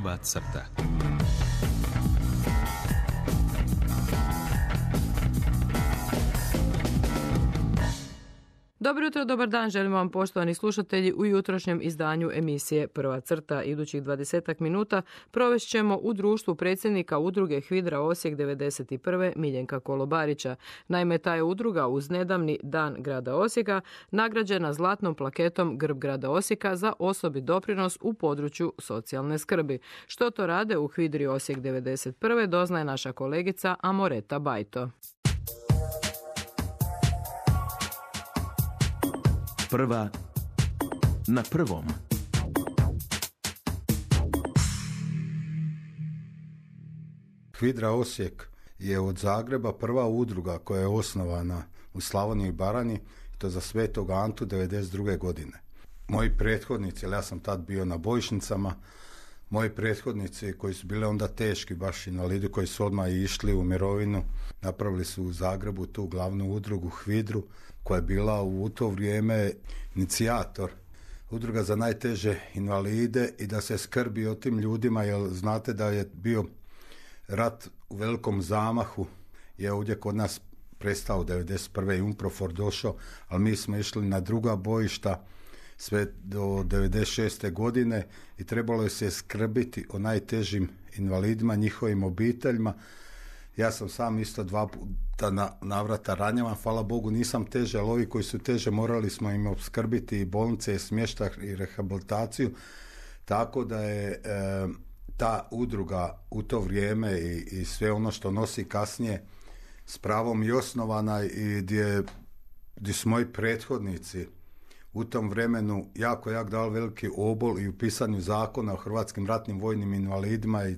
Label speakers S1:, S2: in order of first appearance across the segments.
S1: ڕبات سەرتە. Dobro jutro, dobar dan, želim vam poštovani slušatelji u jutrošnjem izdanju emisije Prva crta. Idućih 20 minuta ćemo u društvu predsjednika udruge Hvidra Osijek 91. Miljenka Kolobarića. Naime, ta je udruga uz nedavni dan grada Osijeka nagrađena zlatnom plaketom Grb grada Osijeka za osobi doprinos u području socijalne skrbi. Što to rade u Hvidri Osijek 91. doznaje naša kolegica Amoreta Bajto.
S2: prva na prvom. Hvidra Osijek je od Zagreba prva udruga koja je osnovana u Slavoniji i barani to za Svetog Antu 92. godine. Moji prethodnici, ja sam tad bio na bojišnicama, moji prethodnici koji su bili onda teški baš na Lidu, koji su odmah išli u mirovinu napravili su u Zagrebu tu glavnu udrugu Hvidru koja je bila u to vrijeme inicijator udruga za najteže invalide i da se skrbi o tim ljudima jer znate da je bio rat u velikom zamahu je ovdje kod nas prestao 91. i Umprofor došao, ali mi smo išli na druga bojišta sve do 96. godine i trebalo je se skrbiti o najtežim invalidima, njihovim obiteljima. Ja sam sam isto dva ta navrata ranjava, hvala Bogu nisam teže, ali ovi koji su teže morali smo im obskrbiti i bolnice i smještaj i rehabilitaciju, tako da je e, ta udruga u to vrijeme i, i sve ono što nosi kasnije s pravom i osnovana i gdje, gdje su moji prethodnici u tom vremenu jako, jako dali veliki obol i u pisanju zakona o hrvatskim ratnim vojnim invalidima i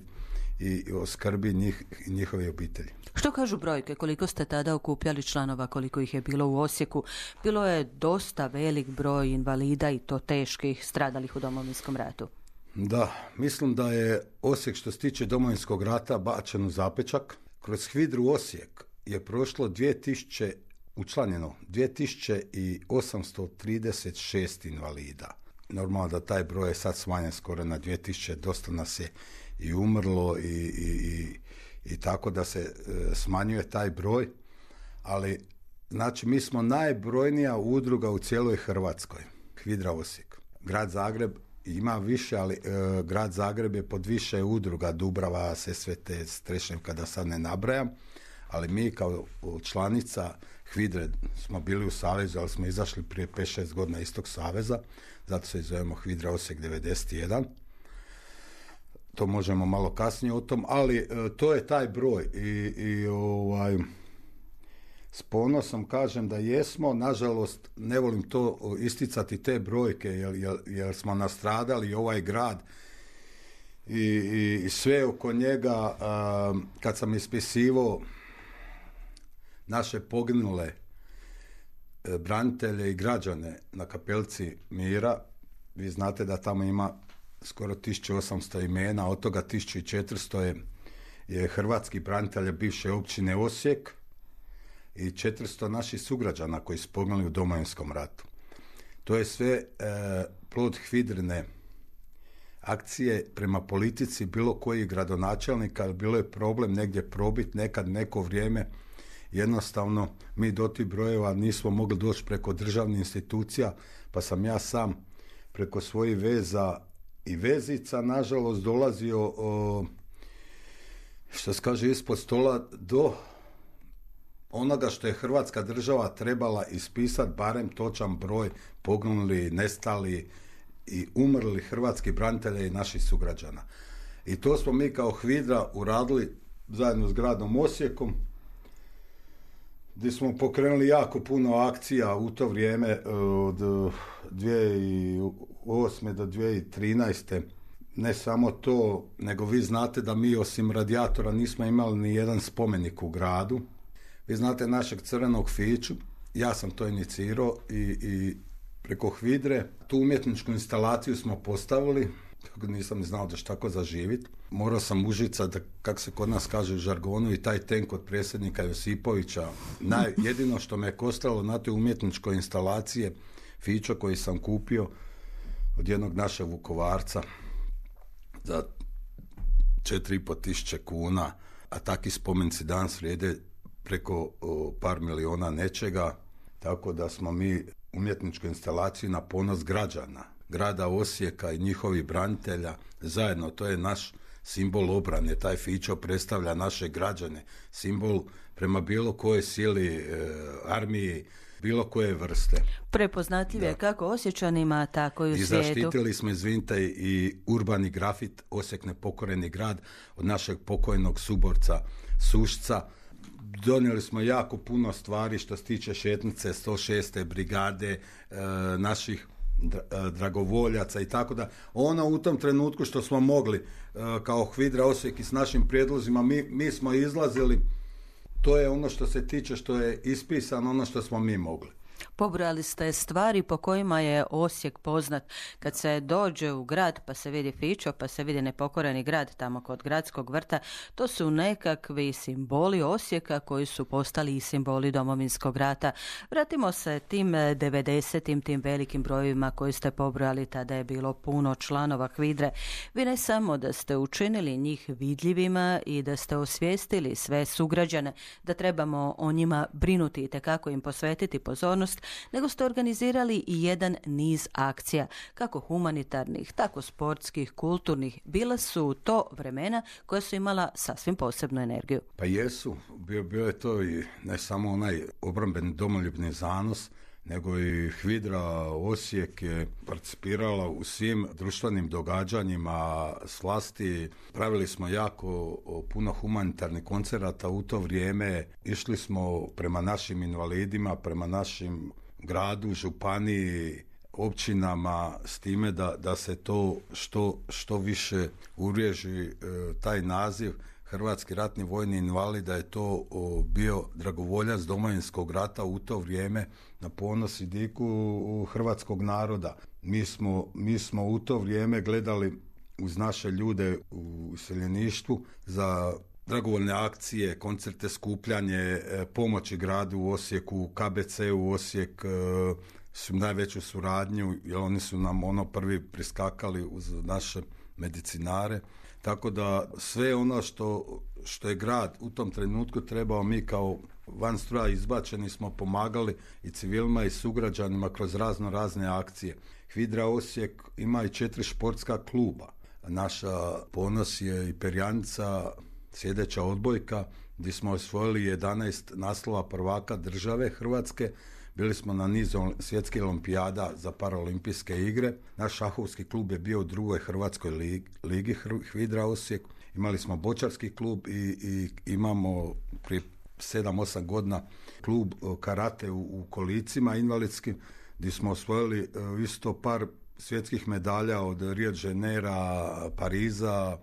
S2: i skrbi njih, njihove obitelji.
S3: Što kažu brojke? Koliko ste tada okupljali članova, koliko ih je bilo u Osijeku? Bilo je dosta velik broj invalida i to teških stradalih u domovinskom ratu.
S2: Da, mislim da je Osijek što se tiče domovinskog rata bačen u zapečak. Kroz Hvidru Osijek je prošlo 2000 učlanjeno 2836 invalida. Normalno da taj broj je sad smanjen skoro na 2000, dosta nas je i umrlo i, i, i tako da se e, smanjuje taj broj, ali znači mi smo najbrojnija udruga u cijeloj Hrvatskoj, Hvidra Osijek. Grad Zagreb ima više, ali e, grad Zagreb je pod više udruga, Dubrava, Sesvete, Strešnjevka, kada sad ne nabrajam, ali mi kao članica Hvidre smo bili u Savezu, ali smo izašli prije 5-6 godina istog Saveza, zato se zovemo Hvidra Osijek 91 to možemo malo kasnije o tom, ali e, to je taj broj i, i ovaj, s ponosom kažem da jesmo, nažalost ne volim to isticati te brojke jer, jer, smo nastradali ovaj grad i, i, sve oko njega kad sam ispisivao naše poginule e, branitelje i građane na kapelci Mira, vi znate da tamo ima skoro 1800 imena, od toga 1400 je, je hrvatski branitelj bivše općine Osijek i 400 naših sugrađana koji su poginuli u domovinskom ratu. To je sve e, plod hvidrne akcije prema politici bilo koji gradonačelnika, bilo je problem negdje probit nekad neko vrijeme jednostavno mi do tih brojeva nismo mogli doći preko državnih institucija, pa sam ja sam preko svojih veza i vezica, nažalost, dolazio, što se kaže, ispod stola do onoga što je Hrvatska država trebala ispisati, barem točan broj pognuli, nestali i umrli hrvatski branitelja i naših sugrađana. I to smo mi kao Hvidra uradili zajedno s gradom Osijekom, gdje smo pokrenuli jako puno akcija u to vrijeme e, od 2008. do 2013. Ne samo to, nego vi znate da mi osim radijatora nismo imali ni jedan spomenik u gradu. Vi znate našeg crvenog fiću, ja sam to inicirao i, i preko Hvidre. Tu umjetničku instalaciju smo postavili, nisam ni znao da će tako zaživit. Morao sam užica, da, kako se kod nas kaže u žargonu, i taj tenk od predsjednika Josipovića. Naj, jedino što me je kostalo na toj umjetničkoj instalacije, Fićo koji sam kupio, od jednog našeg Vukovarca za po tisuće kuna, a takvi spomenci dan vrijede preko par miliona nečega, tako da smo mi umjetničku instalaciju na ponos građana, grada Osijeka i njihovih branitelja zajedno, to je naš simbol obrane, taj fičo predstavlja naše građane, simbol prema bilo kojoj sili, e, armiji, bilo koje vrste.
S3: Prepoznatljiv je kako osjećanima, tako i u zaštitili
S2: smo, izvinite, i urbani grafit, Osijek nepokoreni grad, od našeg pokojnog suborca Sušca. Donijeli smo jako puno stvari što se tiče šetnice 106. brigade e, naših e, dragovoljaca i tako da. Ono u tom trenutku što smo mogli e, kao Hvidra Osijek i s našim prijedlozima, mi, mi smo izlazili to je ono što se tiče što je ispisano, ono što smo mi mogli.
S3: Pobrojali ste stvari po kojima je Osijek poznat. Kad se dođe u grad pa se vidi Fićo, pa se vidi nepokoreni grad tamo kod gradskog vrta, to su nekakvi simboli Osijeka koji su postali i simboli domovinskog rata. Vratimo se tim 90-tim, velikim brojevima koji ste pobrojali, tada je bilo puno članova Hvidre. Vi ne samo da ste učinili njih vidljivima i da ste osvijestili sve sugrađane, da trebamo o njima brinuti i tekako im posvetiti pozornost, nego ste organizirali i jedan niz akcija, kako humanitarnih, tako sportskih, kulturnih. Bila su to vremena koja su imala sasvim posebnu energiju.
S2: Pa jesu, bio, je to i ne samo onaj obrambeni domoljubni zanos, nego i Hvidra Osijek je participirala u svim društvenim događanjima slasti. Pravili smo jako puno humanitarnih koncerata u to vrijeme. Išli smo prema našim invalidima, prema našim gradu, županiji, općinama s time da, da se to što, što više urježi e, taj naziv hrvatski ratni vojni invalid, da je to o, bio dragovoljac domovinskog rata u to vrijeme na ponos i diku hrvatskog naroda. Mi smo, mi smo u to vrijeme gledali uz naše ljude u iseljeništvu za dragovoljne akcije, koncerte, skupljanje, e, pomoći gradu u Osijeku, KBC u Osijek, e, su najveću suradnju, jer oni su nam ono prvi priskakali uz naše medicinare. Tako da sve ono što, što je grad u tom trenutku trebao mi kao van stroja izbačeni smo pomagali i civilima i sugrađanima kroz razno razne akcije. Hvidra Osijek ima i četiri športska kluba. Naša ponos je i perjanica sjedeća odbojka gdje smo osvojili 11 naslova prvaka države Hrvatske bili smo na nizu svjetskih olimpijada za paralimpijske igre. Naš šahovski klub je bio u drugoj Hrvatskoj ligi, Hvidra Osijek. Imali smo bočarski klub i, imamo prije 7-8 godina klub e, karate u, kolicima invalidskim gdje smo osvojili e, isto par svjetskih medalja od Rio Genera, Pariza.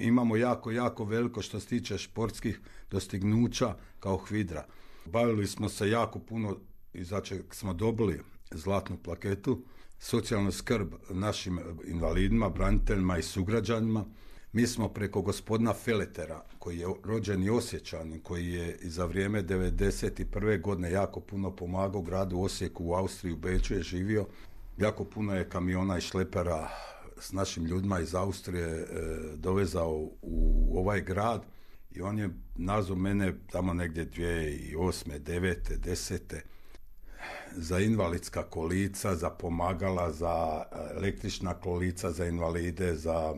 S2: Imamo jako, jako veliko što se tiče športskih dostignuća kao Hvidra. Bavili smo se jako puno i znači smo dobili zlatnu plaketu, socijalnu skrb našim invalidima, braniteljima i sugrađanima. Mi smo preko gospodina Feletera, koji je rođen i koji je za vrijeme 1991. godine jako puno pomagao gradu Osijeku, u Austriji, u Beću je živio. Jako puno je kamiona i šlepera s našim ljudima iz Austrije e, dovezao u ovaj grad i on je nazvao mene tamo negdje 2008. 9. 10 za invalidska kolica, za pomagala, za e, električna kolica, za invalide, za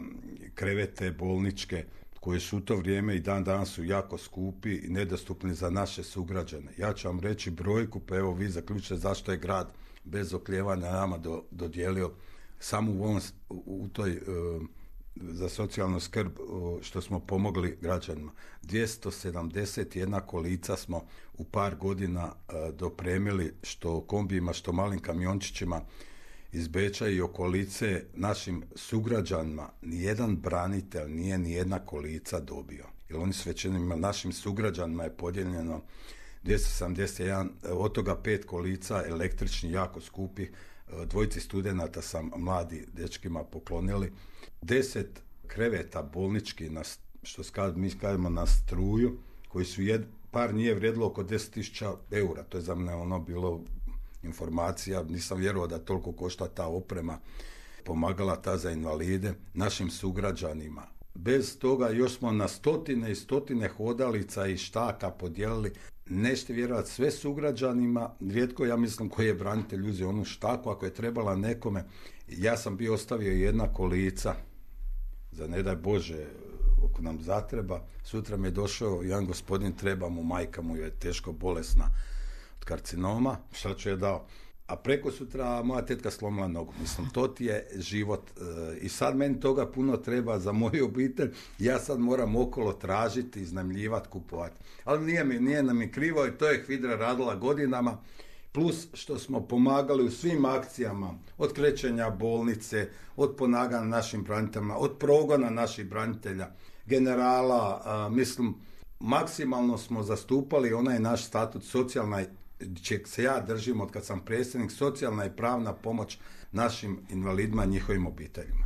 S2: krevete bolničke, koje su u to vrijeme i dan danas su jako skupi i nedostupni za naše sugrađane. Ja ću vam reći brojku, pa evo vi zaključite zašto je grad bez okljevanja nama dodijelio samo u, toj e, za socijalnu skrb što smo pomogli građanima. 271 kolica smo u par godina e, dopremili što kombijima, što malim kamiončićima iz Beča i okolice našim sugrađanima. Nijedan branitelj nije nijedna kolica dobio. Jer oni su većinom našim sugrađanima je podijeljeno 271, e, od toga pet kolica električni, jako skupi. E, dvojici studenata sam mladi dečkima poklonili deset kreveta bolnički, na, što mi kažemo na struju, koji su par nije vrijedilo oko 10.000 eura. To je za mene ono bilo informacija, nisam vjerovao da toliko košta ta oprema, pomagala ta za invalide, našim sugrađanima. Bez toga još smo na stotine i stotine hodalica i štaka podijelili. Nećete vjerovati sve sugrađanima, rijetko ja mislim koji je branitelj uzeo onu štaku, ako je trebala nekome, ja sam bio ostavio jedna kolica, za ne daj Bože, ako nam zatreba. Sutra mi je došao jedan gospodin, treba mu, majka mu je teško bolesna od karcinoma, šta ću je dao? A preko sutra moja tetka slomila nogu. Mislim, to ti je život. E, I sad meni toga puno treba za moju obitelj. Ja sad moram okolo tražiti, iznajmljivati, kupovati. Ali nije, mi, nije nam je krivo i to je Hvidra radila godinama plus što smo pomagali u svim akcijama, od krećenja bolnice, od ponagana našim braniteljima, od progona naših branitelja, generala, mislim, maksimalno smo zastupali onaj naš statut socijalna, čeg se ja držim od kad sam predsjednik, socijalna i pravna pomoć našim invalidima, njihovim obiteljima.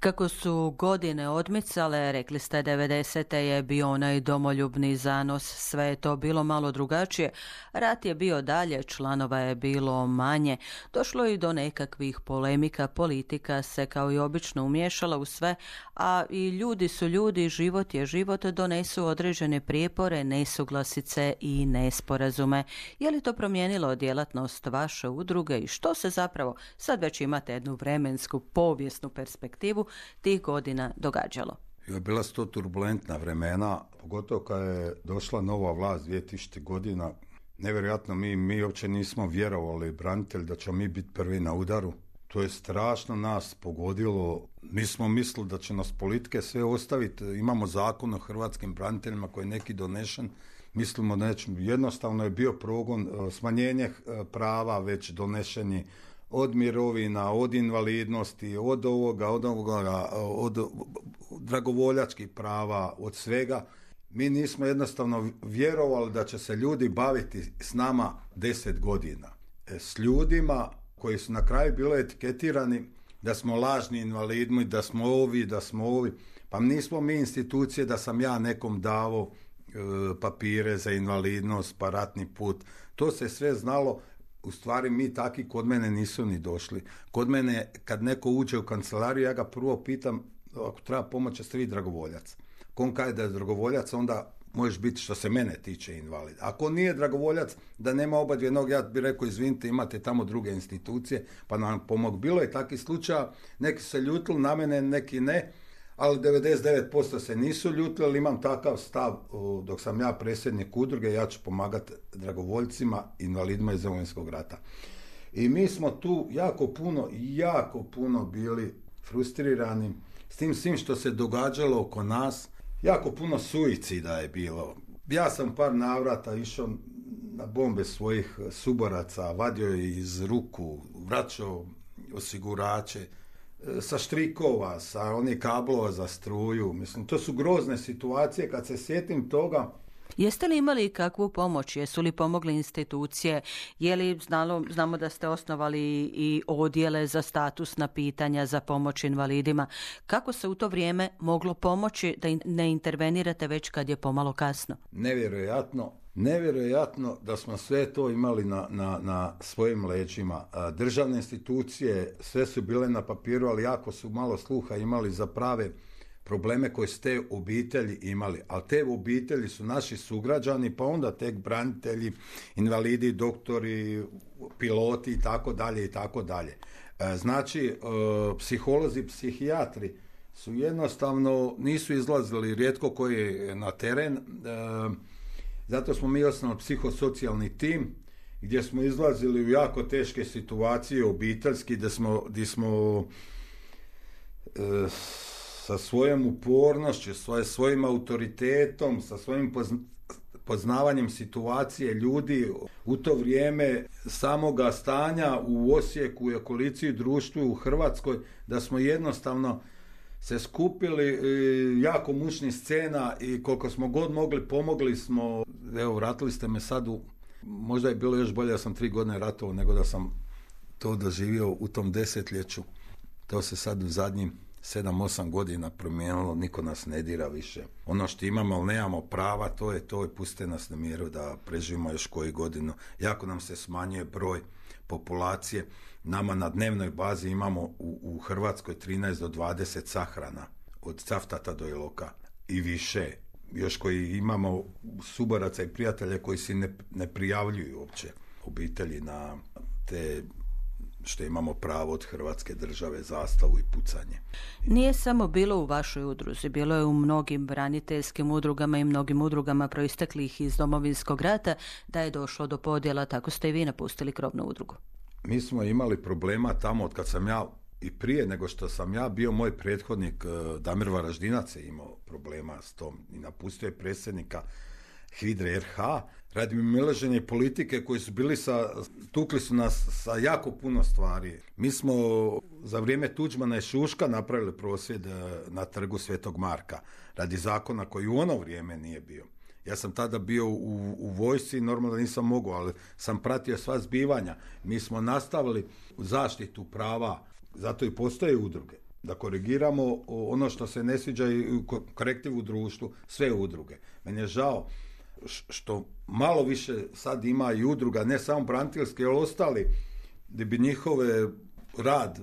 S3: Kako su godine odmicale, rekli ste 90. je bio onaj domoljubni zanos, sve je to bilo malo drugačije. Rat je bio dalje, članova je bilo manje. Došlo je i do nekakvih polemika, politika se kao i obično umješala u sve, a i ljudi su ljudi, život je život, donesu određene prijepore, nesuglasice i nesporazume. Je li to promijenilo djelatnost vaše udruge i što se zapravo sad već već imate jednu vremensku povijesnu perspektivu tih godina događalo.
S2: Je bila su to turbulentna vremena, pogotovo kad je došla nova vlast 2000 godina. Nevjerojatno mi, mi uopće nismo vjerovali branitelj da ćemo mi biti prvi na udaru. To je strašno nas pogodilo. Mi smo mislili da će nas politike sve ostaviti. Imamo zakon o hrvatskim braniteljima koji je neki donešen. Mislimo da nećemo. Jednostavno je bio progon, e, smanjenje e, prava već donešeni od mirovina, od invalidnosti, od ovoga, od ovoga, od dragovoljačkih prava, od svega. Mi nismo jednostavno vjerovali da će se ljudi baviti s nama deset godina. E, s ljudima koji su na kraju bili etiketirani da smo lažni invalidni, da smo ovi, da smo ovi. Pa nismo mi institucije da sam ja nekom davo e, papire za invalidnost, pa ratni put. To se sve znalo u stvari mi taki kod mene nisu ni došli. Kod mene kad neko uđe u kancelariju ja ga prvo pitam ako treba pomoć jeste vi dragovoljac. on kaže da je dragovoljac onda možeš biti što se mene tiče invalid. Ako nije dragovoljac da nema oba dvije noge, ja bih rekao izvinite imate tamo druge institucije pa nam pomog. Bilo je takvih slučaj, neki se ljutili na mene, neki ne ali 99% se nisu ljutili, ali imam takav stav, dok sam ja predsjednik udruge, ja ću pomagati dragovoljcima, invalidima iz Domovinskog rata. I mi smo tu jako puno, jako puno bili frustrirani s tim svim što se događalo oko nas. Jako puno suicida je bilo. Ja sam par navrata išao na bombe svojih suboraca, vadio je iz ruku, vraćao osigurače, E, sa štrikova, sa onih kablova za struju. Mislim, to su grozne situacije kad se sjetim toga.
S3: Jeste li imali kakvu pomoć? Jesu li pomogle institucije? Je li, znamo da ste osnovali i odjele za statusna pitanja, za pomoć invalidima. Kako se u to vrijeme moglo pomoći da ne intervenirate već kad je pomalo kasno?
S2: Nevjerojatno nevjerojatno da smo sve to imali na, na, na svojim leđima. Državne institucije, sve su bile na papiru, ali jako su malo sluha imali za prave probleme koje su te obitelji imali. Ali te obitelji su naši sugrađani, pa onda tek branitelji, invalidi, doktori, piloti i tako dalje i tako dalje. E, znači, e, psiholozi, psihijatri su jednostavno, nisu izlazili rijetko koji je na teren, e, zato smo mi osnovali psihosocijalni tim gdje smo izlazili u jako teške situacije obiteljski gdje smo, gdje smo e, sa svojom upornošću, svoje, svojim autoritetom, sa svojim poznavanjem situacije ljudi u to vrijeme samoga stanja u Osijeku i okolici i društvu u Hrvatskoj, da smo jednostavno se skupili e, jako mučnih scena i koliko smo god mogli pomogli smo. Evo, vratili ste me sad u, možda je bilo još bolje da sam tri godine ratovao nego da sam to doživio u tom desetljeću. To se sad u zadnjim sedam, osam godina promijenilo, niko nas ne dira više. Ono što imamo, ali nemamo prava, to je to i puste nas na mjeru da preživimo još koju godinu. Jako nam se smanjuje broj populacije. Nama na dnevnoj bazi imamo u, Hrvatskoj 13 do 20 sahrana, od caftata do iloka i više. Još koji imamo suboraca i prijatelje koji si ne, ne prijavljuju uopće obitelji na te što imamo pravo od Hrvatske države zastavu i pucanje.
S3: Nije samo bilo u vašoj udruzi, bilo je u mnogim braniteljskim udrugama i mnogim udrugama proisteklih iz domovinskog rata da je došlo do podjela, tako ste i vi napustili krovnu udrugu.
S2: Mi smo imali problema tamo od kad sam ja i prije nego što sam ja bio moj prethodnik e, Damir Varaždinac je imao problema s tom i napustio je predsjednika Hidre RH radi miloženje politike koji su bili sa, tukli su nas sa jako puno stvari. Mi smo za vrijeme Tuđmana i Šuška napravili prosvjed eh, na trgu Svetog Marka radi zakona koji u ono vrijeme nije bio. Ja sam tada bio u, u vojsci, normalno nisam mogao, ali sam pratio sva zbivanja. Mi smo nastavili zaštitu prava, zato i postoje udruge da korigiramo ono što se ne sviđa i korektiv u društvu, sve udruge. Meni je žao što malo više sad ima i udruga, ne samo braniteljske, ali ostali, gdje bi njihove rad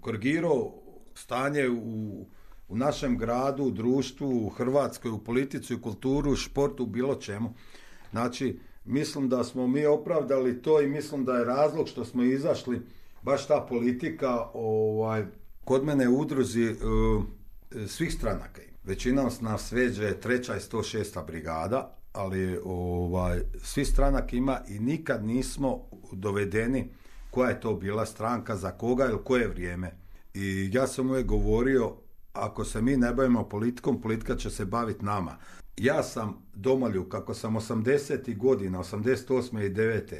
S2: korigirao stanje u, u našem gradu, u društvu, u Hrvatskoj, u politici, u kulturu, u športu, u bilo čemu. Znači, mislim da smo mi opravdali to i mislim da je razlog što smo izašli baš ta politika ovaj, kod mene u udruzi e, svih stranaka. Većinom nas sveđe treća i 106. brigada, ali ovaj, svi stranak ima i nikad nismo dovedeni koja je to bila stranka, za koga ili koje vrijeme. I ja sam uvijek govorio, ako se mi ne bavimo politikom, politika će se baviti nama. Ja sam domalju kako sam 80. godina, 88. i 9.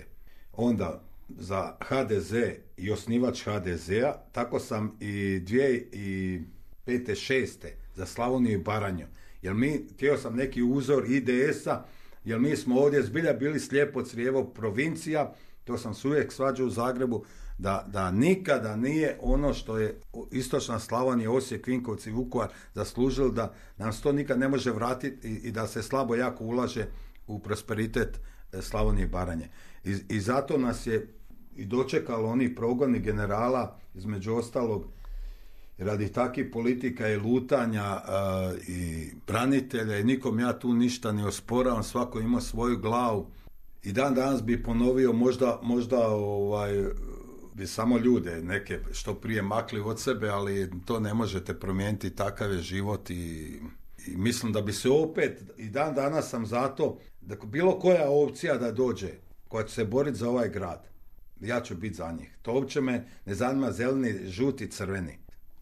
S2: onda za HDZ i osnivač HDZ-a, tako sam i 2005. 6. za Slavoniju i Baranju. Jer mi, htio sam neki uzor IDS-a, jer mi smo ovdje zbilja bili slijepo crijevo provincija, to sam se uvijek svađao u Zagrebu, da, da nikada nije ono što je Istočna Slavonija, Osijek, Vinkovci, Vukovar zaslužili, da nam se to nikad ne može vratiti i, da se slabo jako ulaže u prosperitet e, Slavonije i Baranje. I, I zato nas je i dočekalo oni progoni generala, između ostalog, Radi takvih politika i lutanja i branitelja i nikom ja tu ništa ne osporavam, svako ima svoju glavu. I dan danas bi ponovio možda, možda ovaj, bi samo ljude neke što prije makli od sebe, ali to ne možete promijeniti, takav je život i i mislim da bi se opet, i dan danas sam zato, da bilo koja opcija da dođe, koja će se boriti za ovaj grad, ja ću biti za njih. To uopće me ne zanima zeleni, žuti, crveni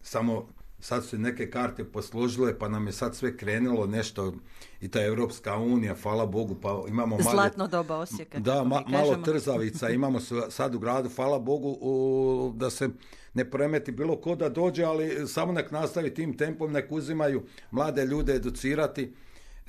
S2: samo sad su neke karte posložile, pa nam je sad sve krenulo nešto i ta Europska unija, hvala Bogu, pa imamo malo... Zlatno
S3: doba Osijeka. Da,
S2: malo trzavica, imamo sad u gradu, hvala Bogu, da se ne premeti bilo ko da dođe, ali samo nek nastavi tim tempom, nek uzimaju mlade ljude educirati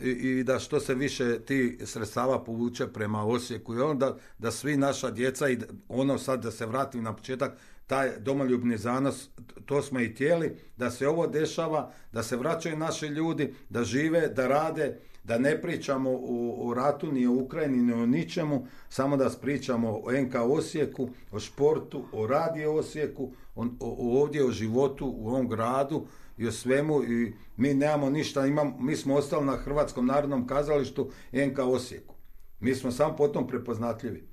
S2: i, i da što se više ti sredstava povuče prema Osijeku i onda da svi naša djeca i ono sad da se vratim na početak taj domoljubni zanos, to smo i tijeli, da se ovo dešava, da se vraćaju naši ljudi, da žive, da rade, da ne pričamo o, ratu, ni o Ukrajini, ni o ničemu, samo da pričamo o NK Osijeku, o športu, o radiju Osijeku, o, o, ovdje o životu u ovom gradu i o svemu i mi nemamo ništa, mi smo ostali na Hrvatskom narodnom kazalištu NK Osijeku. Mi smo samo potom prepoznatljivi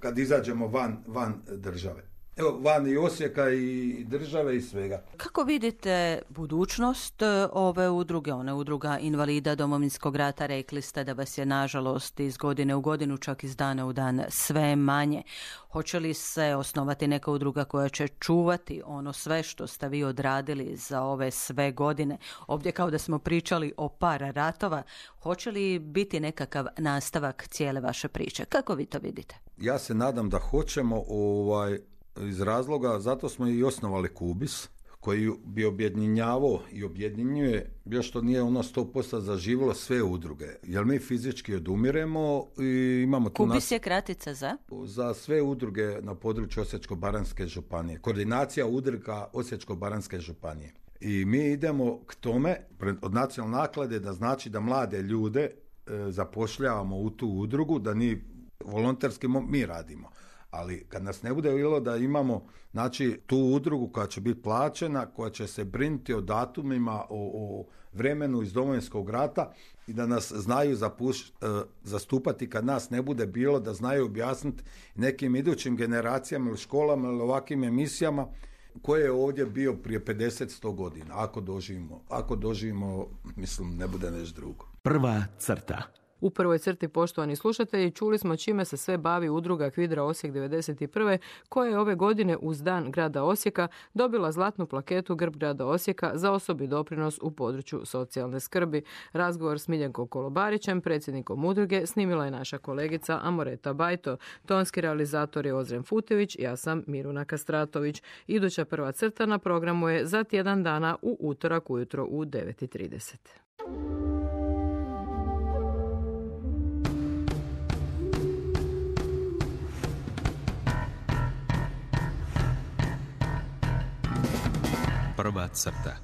S2: kad izađemo van, van države van i Osijeka i države i svega.
S3: Kako vidite budućnost e, ove udruge, one udruga invalida domovinskog rata, rekli ste da vas je nažalost iz godine u godinu, čak iz dana u dan sve manje. Hoće li se osnovati neka udruga koja će čuvati ono sve što ste vi odradili za ove sve godine? Ovdje kao da smo pričali o par ratova, hoće li biti nekakav nastavak cijele vaše priče? Kako vi to vidite?
S2: Ja se nadam da hoćemo ovaj iz razloga, zato smo i osnovali Kubis, koji bi objedinjavao i objedinjuje, još što nije ono 100% zaživilo sve udruge, jer mi fizički odumiremo i imamo tu... Kubis
S3: je kratica za?
S2: Za sve udruge na području Osječko-Baranske županije. Koordinacija udruga Osječko-Baranske županije. I mi idemo k tome, od nacionalne naklade, da znači da mlade ljude e, zapošljavamo u tu udrugu, da ni volonterski mi radimo. Ali kad nas ne bude bilo da imamo znači, tu udrugu koja će biti plaćena, koja će se brinuti o datumima, o, vremenu iz Domovinskog rata i da nas znaju zapuš, e, zastupati kad nas ne bude bilo, da znaju objasniti nekim idućim generacijama ili školama ili ovakvim emisijama koje je ovdje bio prije 50-100 godina, ako doživimo, ako doživimo, mislim, ne bude nešto drugo. Prva crta.
S1: U prvoj crti poštovani slušatelji čuli smo čime se sve bavi udruga Kvidra Osijek 91. koja je ove godine uz dan grada Osijeka dobila zlatnu plaketu Grb grada Osijeka za osobi doprinos u području socijalne skrbi. Razgovor s Miljenkom Kolobarićem, predsjednikom udruge, snimila je naša kolegica Amoreta Bajto. Tonski realizator je Ozren Futević, ja sam Miruna Kastratović. Iduća prva crta na programu je za tjedan dana u utorak ujutro u 9.30. પરબાદ સપ્તાહ